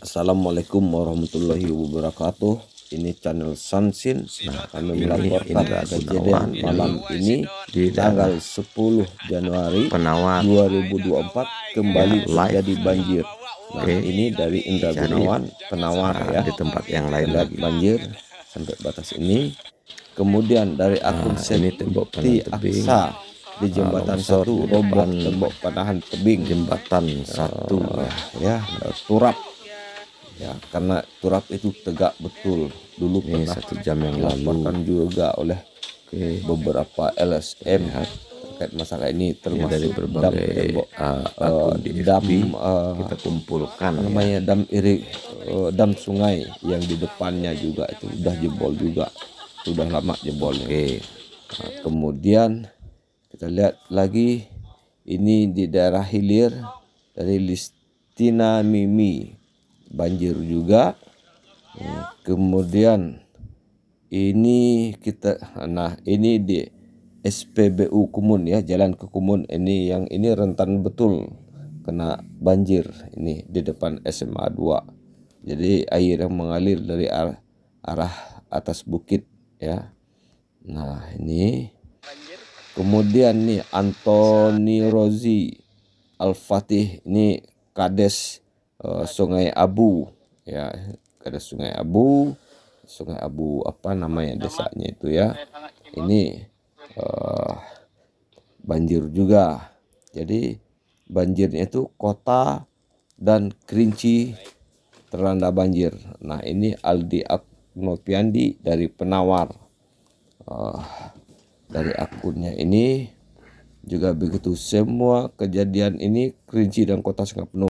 Assalamualaikum warahmatullahi wabarakatuh ini channel Sansin. Nah, kami melaporkan kejadian malam ini di tanggal 10 Januari penawar 2024 kembali ya, terjadi banjir. Nah, okay. ini dari Indra Gunawan nah, penawar ya di tempat yang lain lagi banjir sampai batas ini. Kemudian dari nah, akun nah, ini tembok Aksa di nah, jembatan satu roboh tembok panahan tebing jembatan eh, satu uh, ya turap ya karena turap itu tegak betul dulu ini iya, pernah satu jam yang lalu. juga oleh okay. beberapa LSM ya. terkait masalah ini iya, termasuk ya, dari berbagai dam, uh, di dam uh, kita kumpulkan ya. namanya dam iri uh, dam sungai yang di depannya juga itu sudah jebol juga sudah lama jebol okay. nah, kemudian kita lihat lagi ini di daerah hilir dari Listina Mimi banjir juga ya, kemudian ini kita nah ini di SPBU Kumun ya jalan ke Kumun ini yang ini rentan betul kena banjir ini di depan SMA 2 jadi air yang mengalir dari arah, arah atas bukit ya nah ini kemudian nih Antoni Rozi Al Fatih ini Kades Uh, Sungai Abu ya ada Sungai Abu Sungai Abu apa namanya desanya itu ya ini uh, banjir juga jadi banjirnya itu kota dan Kerinci terlanda banjir nah ini Aldi Nopiandi dari Penawar uh, dari akunnya ini juga begitu semua kejadian ini Kerinci dan kota sangat penuh